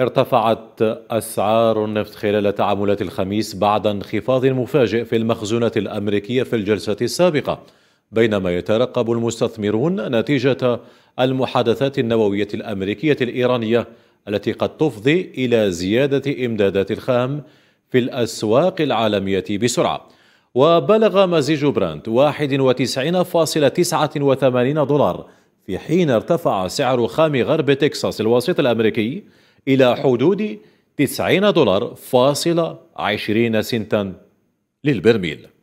ارتفعت أسعار النفط خلال تعاملات الخميس بعد انخفاض مفاجئ في المخزونة الأمريكية في الجلسة السابقة بينما يترقب المستثمرون نتيجة المحادثات النووية الأمريكية الإيرانية التي قد تفضي إلى زيادة إمدادات الخام في الأسواق العالمية بسرعة وبلغ مزيج برانت 91.89 دولار في حين ارتفع سعر خام غرب تكساس الوسيط الأمريكي إلى حدود 90 دولار فاصلة 20 سنتا للبرميل